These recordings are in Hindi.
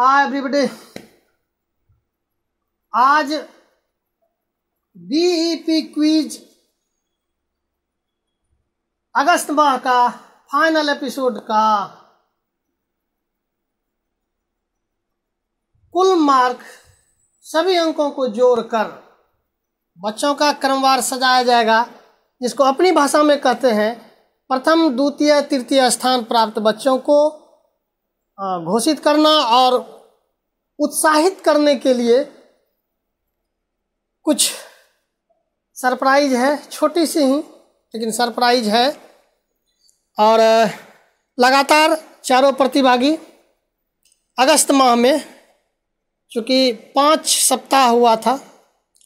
हाय एवरीबडी आज बीईपी क्विज e अगस्त माह का फाइनल एपिसोड का कुल मार्क सभी अंकों को जोड़कर बच्चों का क्रमवार सजाया जाएगा जिसको अपनी भाषा में कहते हैं प्रथम द्वितीय तृतीय स्थान प्राप्त बच्चों को घोषित करना और उत्साहित करने के लिए कुछ सरप्राइज है छोटी सी ही लेकिन सरप्राइज है और लगातार चारों प्रतिभागी अगस्त माह में चूँकि पाँच सप्ताह हुआ था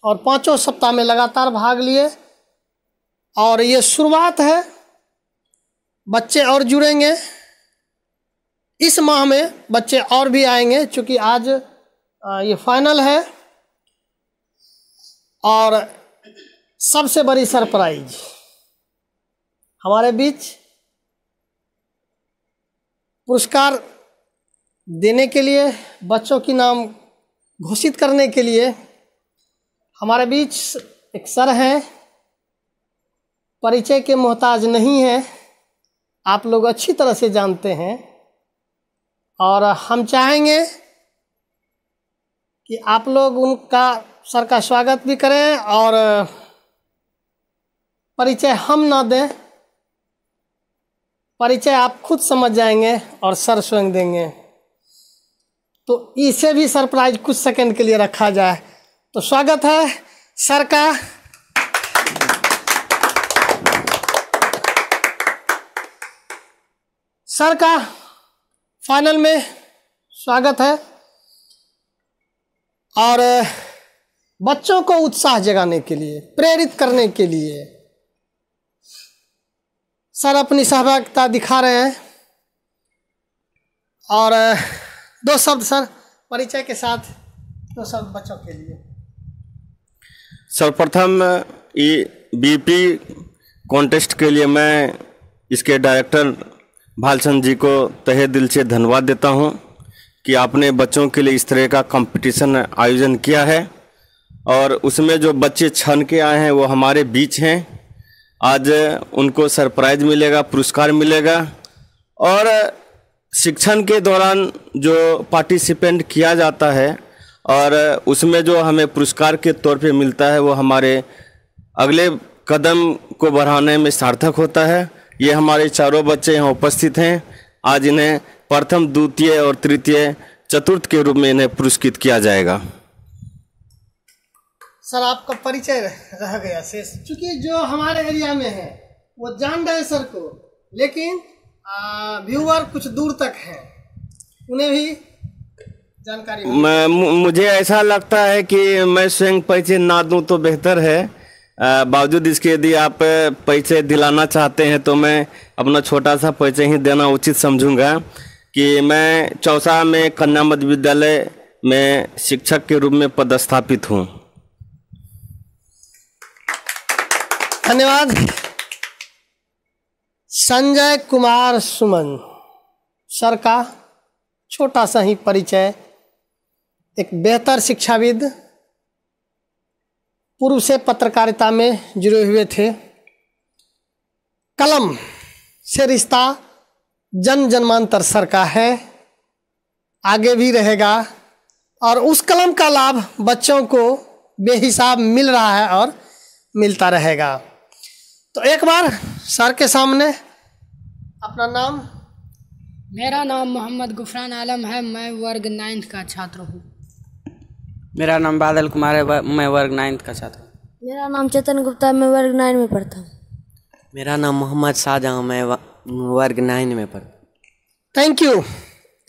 और पाँचों सप्ताह में लगातार भाग लिए और ये शुरुआत है बच्चे और जुड़ेंगे इस माह में बच्चे और भी आएंगे क्योंकि आज ये फाइनल है और सबसे बड़ी सरप्राइज हमारे बीच पुरस्कार देने के लिए बच्चों की नाम घोषित करने के लिए हमारे बीच एक सर हैं परिचय के मोहताज नहीं हैं आप लोग अच्छी तरह से जानते हैं और हम चाहेंगे कि आप लोग उनका सर का स्वागत भी करें और परिचय हम ना दें परिचय आप खुद समझ जाएंगे और सर स्वयं देंगे तो इसे भी सरप्राइज कुछ सेकंड के लिए रखा जाए तो स्वागत है सर का सर का फाइनल में स्वागत है और बच्चों को उत्साह जगाने के लिए प्रेरित करने के लिए सर अपनी सहभागिता दिखा रहे हैं और दो शब्द सर परिचय के साथ दो शब्द बच्चों के लिए सर्वप्रथम ये बीपी कॉन्टेस्ट के लिए मैं इसके डायरेक्टर भालचंद जी को तहे दिल से धन्यवाद देता हूँ कि आपने बच्चों के लिए इस तरह का कंपटीशन आयोजन किया है और उसमें जो बच्चे छन के आए हैं वो हमारे बीच हैं आज उनको सरप्राइज मिलेगा पुरस्कार मिलेगा और शिक्षण के दौरान जो पार्टिसिपेंट किया जाता है और उसमें जो हमें पुरस्कार के तौर पे मिलता है वो हमारे अगले कदम को बढ़ाने में सार्थक होता है ये हमारे चारों बच्चे यहाँ उपस्थित हैं आज इन्हें प्रथम द्वितीय और तृतीय चतुर्थ के रूप में इन्हें पुरस्कृत किया जाएगा सर आपका परिचय रह गया शेष चूँकि जो हमारे एरिया में है वो जान रहे सर को लेकिन व्यूवर कुछ दूर तक है उन्हें भी जानकारी मैं मुझे ऐसा लगता है कि मैं स्वयं परिचय ना दूं तो बेहतर है बावजूद इसके यदि आप परिचय दिलाना चाहते हैं तो मैं अपना छोटा सा परिचय ही देना उचित समझूंगा कि मैं चौसा में कन्या मध्य विद्यालय में शिक्षक के रूप में पदस्थापित हूँ धन्यवाद संजय कुमार सुमन सर का छोटा सा ही परिचय एक बेहतर शिक्षाविद पूर्व से पत्रकारिता में जुड़े हुए थे कलम से रिश्ता जन जन्मांतर सर का है आगे भी रहेगा और उस कलम का लाभ बच्चों को बेहिसाब मिल रहा है और मिलता रहेगा तो एक बार सर के सामने अपना नाम मेरा नाम मोहम्मद गुफरान आलम है मैं वर्ग नाइन्थ का छात्र हूँ मेरा नाम बादल कुमार है मैं वर्ग नाइन्थ का छात्र मेरा नाम चेतन गुप्ता है मैं वर्ग नाइन में पढ़ता हूँ मेरा नाम मोहम्मद शाहजहाँ मैं वर्ग नाइन में पढ़ता थैंक यू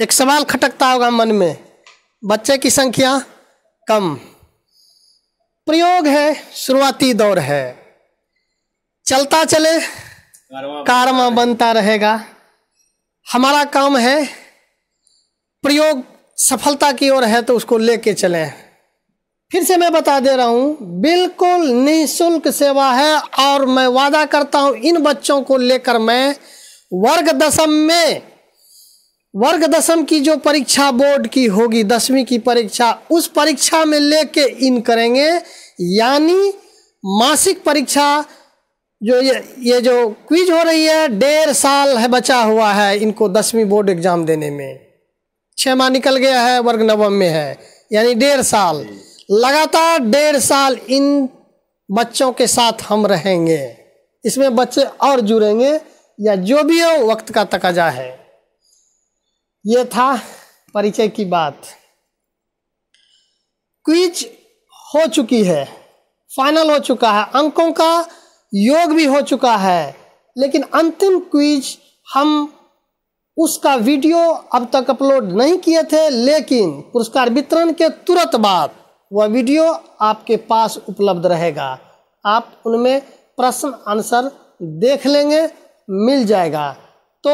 एक सवाल खटकता होगा मन में बच्चे की संख्या कम प्रयोग है शुरुआती दौर है चलता चले कारमा बनता रहेगा हमारा काम है प्रयोग सफलता की ओर है तो उसको लेके चलें फिर से मैं बता दे रहा हूँ बिल्कुल निःशुल्क सेवा है और मैं वादा करता हूँ इन बच्चों को लेकर मैं वर्ग दशम में वर्ग दशम की जो परीक्षा बोर्ड की होगी दसवीं की परीक्षा उस परीक्षा में लेके इन करेंगे यानी मासिक परीक्षा जो ये ये जो क्विज हो रही है डेढ़ साल है बचा हुआ है इनको दसवीं बोर्ड एग्जाम देने में छः माह निकल गया है वर्ग नवम में है यानी डेढ़ साल लगातार डेढ़ साल इन बच्चों के साथ हम रहेंगे इसमें बच्चे और जुड़ेंगे या जो भी हो वक्त का तकाजा है ये था परिचय की बात क्विज हो चुकी है फाइनल हो चुका है अंकों का योग भी हो चुका है लेकिन अंतिम क्विज हम उसका वीडियो अब तक अपलोड नहीं किए थे लेकिन पुरस्कार वितरण के तुरंत बाद वह वीडियो आपके पास उपलब्ध रहेगा आप उनमें प्रश्न आंसर देख लेंगे मिल जाएगा तो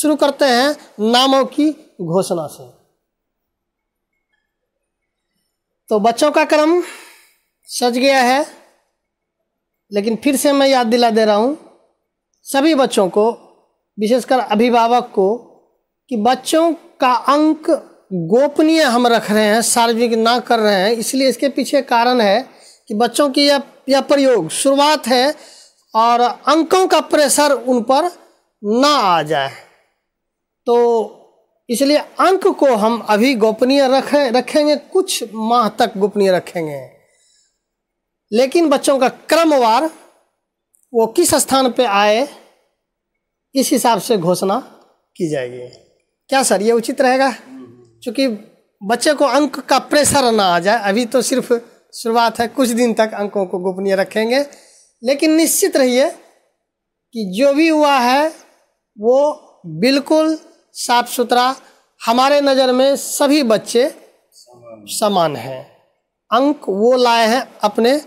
शुरू करते हैं नामों की घोषणा से तो बच्चों का क्रम सज गया है लेकिन फिर से मैं याद दिला दे रहा हूँ सभी बच्चों को विशेषकर अभिभावक को कि बच्चों का अंक गोपनीय हम रख रहे हैं सार्वजनिक ना कर रहे हैं इसलिए इसके पीछे कारण है कि बच्चों की यह यह प्रयोग शुरुआत है और अंकों का प्रेशर उन पर ना आ जाए तो इसलिए अंक को हम अभी गोपनीय रखे रखेंगे कुछ माह तक गोपनीय रखेंगे लेकिन बच्चों का क्रमवार वो किस स्थान पे आए इस हिसाब से घोषणा की जाएगी क्या सर ये उचित रहेगा चूँकि बच्चे को अंक का प्रेशर ना आ जाए अभी तो सिर्फ शुरुआत है कुछ दिन तक अंकों को गोपनीय रखेंगे लेकिन निश्चित रहिए कि जो भी हुआ है वो बिल्कुल साफ सुथरा हमारे नज़र में सभी बच्चे समान हैं अंक वो लाए हैं अपने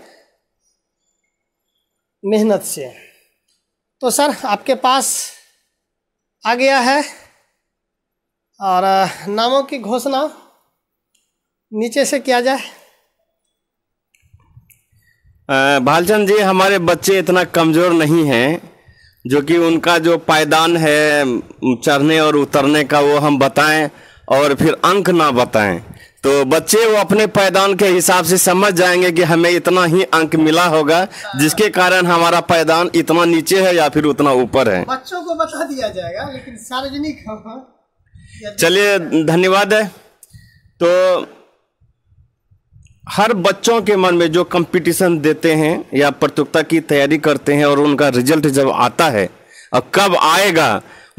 मेहनत से तो सर आपके पास आ गया है और नामों की घोषणा नीचे से किया जाए भालचंद जी हमारे बच्चे इतना कमज़ोर नहीं हैं जो कि उनका जो पायदान है चढ़ने और उतरने का वो हम बताएं और फिर अंक ना बताएं तो बच्चे वो अपने पैदान के हिसाब से समझ जाएंगे कि हमें इतना ही अंक मिला होगा जिसके कारण हमारा पायदान इतना नीचे है या फिर उतना ऊपर है बच्चों को बता दिया जाएगा लेकिन सार्वजनिक चलिए धन्यवाद है तो हर बच्चों के मन में जो कंपटीशन देते हैं या प्रतियोगिता की तैयारी करते हैं और उनका रिजल्ट जब आता है और कब आएगा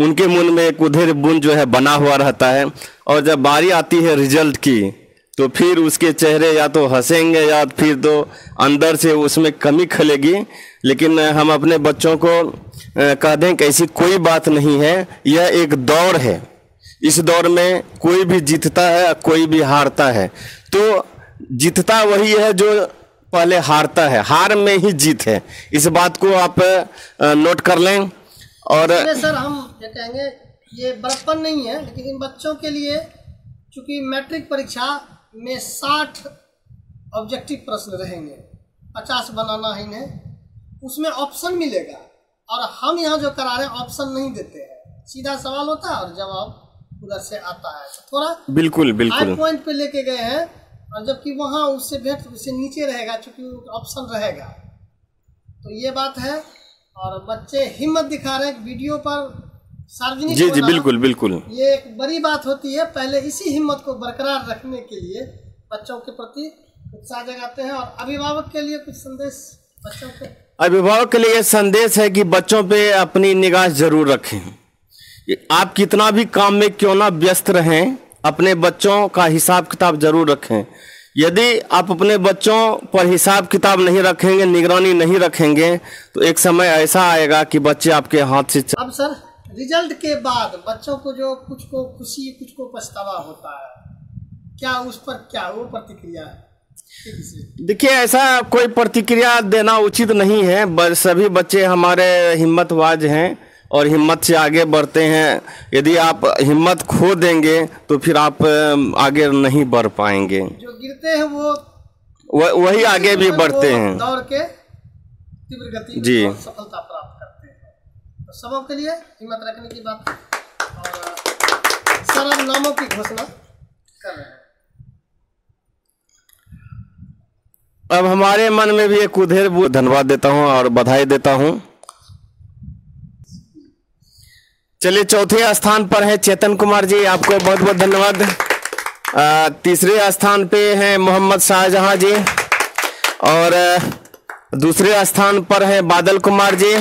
उनके मन में एक उधेर बुन जो है बना हुआ रहता है और जब बारी आती है रिजल्ट की तो फिर उसके चेहरे या तो हंसेंगे या फिर तो अंदर से उसमें कमी खलेगी लेकिन हम अपने बच्चों को कह दें कि ऐसी कोई बात नहीं है यह एक दौर है इस दौर में कोई भी जीतता है कोई भी हारता है तो जीतता वही है जो पहले हारता है हार में ही जीत है इस बात को आप नोट कर लें और सर हम ये कहेंगे ये बचपन नहीं है लेकिन इन बच्चों के लिए चूंकि मैट्रिक परीक्षा में साठ ऑब्जेक्टिव प्रश्न रहेंगे पचास बनाना है इन्हें उसमें ऑप्शन मिलेगा और हम यहाँ जो करा रहे हैं ऑप्शन नहीं देते हैं सीधा सवाल होता है और जवाब उधर से आता है तो थोड़ा बिल्कुल बिल्कुल पॉइंट पे लेके गए हैं और जबकि वहाँ उससे भेट उससे नीचे रहेगा चूंकि ऑप्शन रहेगा तो ये बात है और बच्चे हिम्मत दिखा रहे हैं वीडियो पर सार्वजनिक जी जी बिल्कुल बिल्कुल ये एक बड़ी बात होती है पहले इसी हिम्मत को बरकरार रखने के लिए बच्चों के प्रति उत्साह जगाते हैं और अभिभावक के लिए कुछ संदेश बच्चों के अभिभावक के लिए संदेश है कि बच्चों पे अपनी निगाह जरूर रखें आप कितना भी काम में क्यों ना व्यस्त रहें अपने बच्चों का हिसाब किताब जरूर रखें यदि आप अपने बच्चों पर हिसाब किताब नहीं रखेंगे निगरानी नहीं रखेंगे तो एक समय ऐसा आएगा कि बच्चे आपके हाथ से अब सर रिजल्ट के बाद बच्चों को जो कुछ को खुशी कुछ को पछतावा होता है क्या उस पर क्या वो प्रतिक्रिया है देखिए ऐसा कोई प्रतिक्रिया देना उचित नहीं है सभी बच्चे हमारे हिम्मतवाज हैं और हिम्मत से आगे बढ़ते हैं यदि आप हिम्मत खो देंगे तो फिर आप आगे नहीं बढ़ पाएंगे जो गिरते हैं वो व, वही तो आगे भी बढ़ते हैं दौड़ के तीव्र गति जी सफलता प्राप्त करते हैं तो सब के लिए हिम्मत रखने की बात और सारा नामों की घोषणा कर रहे हैं अब हमारे मन में भी एक उधेर धन्यवाद देता हूं और बधाई देता हूं चलिए चौथे स्थान पर है चेतन कुमार जी आपको बहुत बहुत धन्यवाद तीसरे स्थान पे है मोहम्मद शाहजहां जी और दूसरे स्थान पर है बादल कुमार जी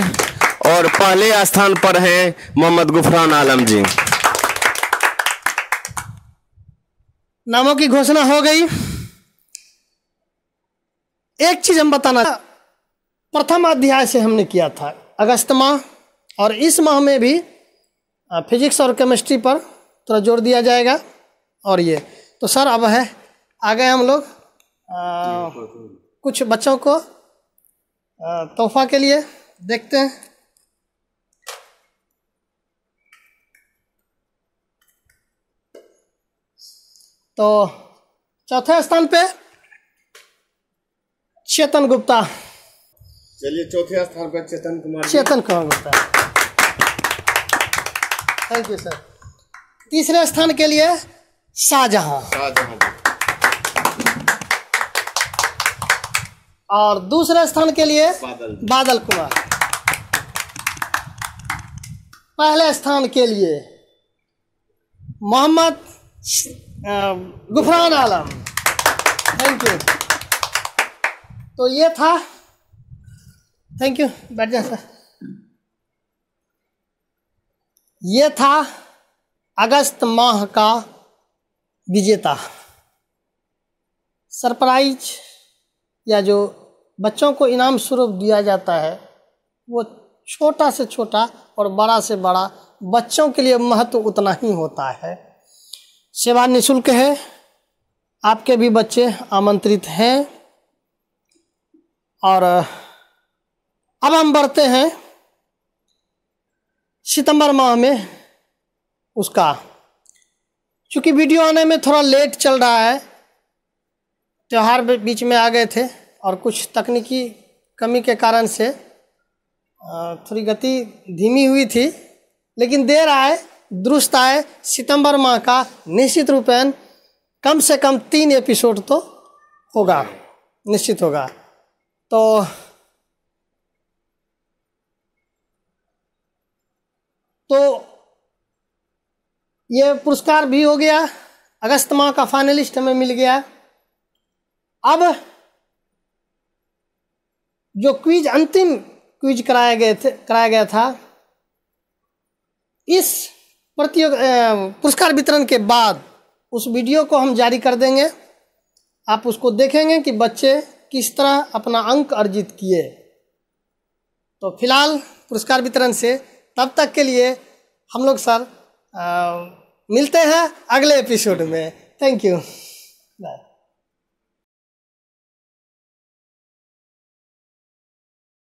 और पहले स्थान पर है मोहम्मद गुफरान आलम जी नामों की घोषणा हो गई एक चीज हम बताना प्रथम अध्याय से हमने किया था अगस्त माह और इस माह में भी फिजिक्स और केमिस्ट्री पर थोड़ा जोर दिया जाएगा और ये तो सर अब है आ गए हम लोग कुछ बच्चों को तोहफा के लिए देखते हैं तो चौथे स्थान पे चेतन गुप्ता चलिए चौथे स्थान पर Chetan Kumar Chetan Kumar Gupta thank you sir तीसरे स्थान के लिए शाहजहां और दूसरे स्थान के लिए बादल, बादल कुमार पहले स्थान के लिए मोहम्मद गुफरान आलम थैंक यू तो ये था थैंक यू बैठ जाए सर ये था अगस्त माह का विजेता सरप्राइज या जो बच्चों को इनाम स्वरूप दिया जाता है वो छोटा से छोटा और बड़ा से बड़ा बच्चों के लिए महत्व उतना ही होता है सेवा निशुल्क है आपके भी बच्चे आमंत्रित हैं और अब हम बढ़ते हैं सितंबर माह में उसका चूँकि वीडियो आने में थोड़ा लेट चल रहा है त्यौहार बीच में आ गए थे और कुछ तकनीकी कमी के कारण से थोड़ी गति धीमी हुई थी लेकिन देर आए दुरुस्त आए सितंबर माह का निश्चित रूपेण कम से कम तीन एपिसोड तो होगा निश्चित होगा तो तो ये पुरस्कार भी हो गया अगस्त माह का फाइनलिस्ट हमें मिल गया अब जो क्विज अंतिम क्विज कराया गए थे कराया गया था इस प्रतियोग पुरस्कार वितरण के बाद उस वीडियो को हम जारी कर देंगे आप उसको देखेंगे कि बच्चे किस तरह अपना अंक अर्जित किए तो फिलहाल पुरस्कार वितरण से तब तक के लिए हम लोग सर आ, मिलते हैं अगले एपिसोड में थैंक यू बाय